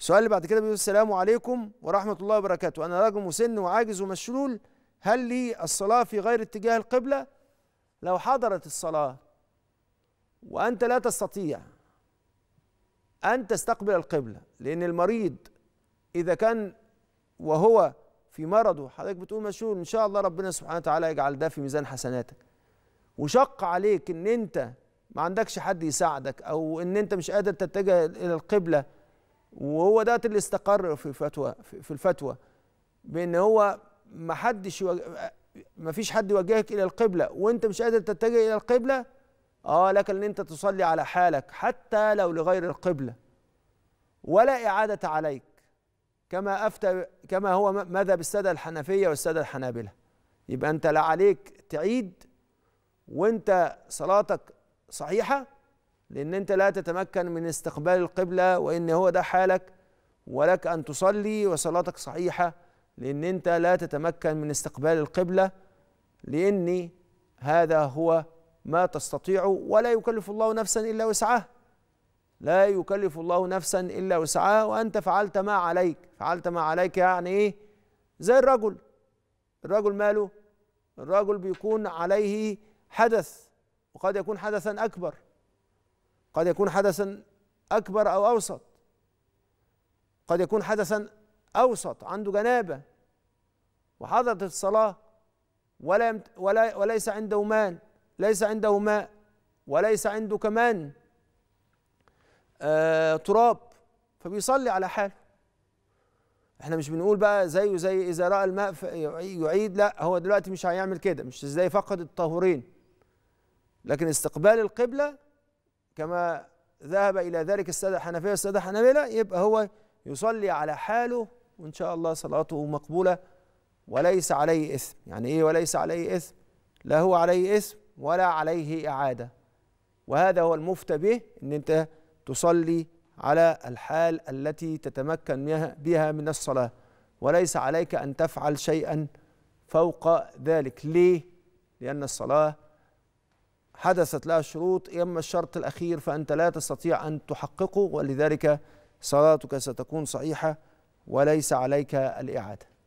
السؤال اللي بعد كده بيقول السلام عليكم ورحمة الله وبركاته أنا رجل مسن وعاجز ومشلول هل لي الصلاة في غير اتجاه القبلة لو حضرت الصلاة وأنت لا تستطيع أن تستقبل القبلة لأن المريض إذا كان وهو في مرضه حضرتك بتقول مشلول إن شاء الله ربنا سبحانه وتعالى يجعل ده في ميزان حسناتك وشق عليك إن أنت ما عندكش حد يساعدك أو إن أنت مش قادر تتجه إلى القبلة وهو ده اللي استقر في فتوى في الفتوى بان هو ما حدش ما فيش حد يوجهك الى القبله وانت مش قادر تتجه الى القبله اه لك ان انت تصلي على حالك حتى لو لغير القبله ولا اعاده عليك كما افتى كما هو ماذا بالساده الحنفيه والساده الحنابله يبقى انت لا عليك تعيد وانت صلاتك صحيحه لأن أنت لا تتمكن من استقبال القبلة وإن هو ده حالك ولك أن تصلي وصلاتك صحيحة لأن أنت لا تتمكن من استقبال القبلة لأن هذا هو ما تستطيع ولا يكلف الله نفسا إلا وسعها لا يكلف الله نفسا إلا وسعها وأنت فعلت ما عليك فعلت ما عليك يعني إيه زي الرجل الرجل ماله الرجل بيكون عليه حدث وقد يكون حدثا أكبر قد يكون حدثا اكبر او اوسط قد يكون حدثا اوسط عنده جنابه وحضرت الصلاه ولا ولا وليس عنده مال ليس عنده ماء وليس عنده كمان آه تراب فبيصلي على حاله احنا مش بنقول بقى زيه زي اذا راى الماء يعيد لا هو دلوقتي مش هيعمل كده مش ازاي فقد الطهورين لكن استقبال القبله كما ذهب إلى ذلك السادة الحنفية والسادة الحنابلة يبقى هو يصلي على حاله وإن شاء الله صلاته مقبولة وليس عليه إثم يعني إيه وليس عليه إثم لا هو عليه إثم ولا عليه إعادة وهذا هو المفتى به إن أنت تصلي على الحال التي تتمكن بها من الصلاة وليس عليك أن تفعل شيئا فوق ذلك ليه؟ لأن الصلاة حدثت لها شروط اما الشرط الاخير فانت لا تستطيع ان تحققه ولذلك صلاتك ستكون صحيحه وليس عليك الاعاده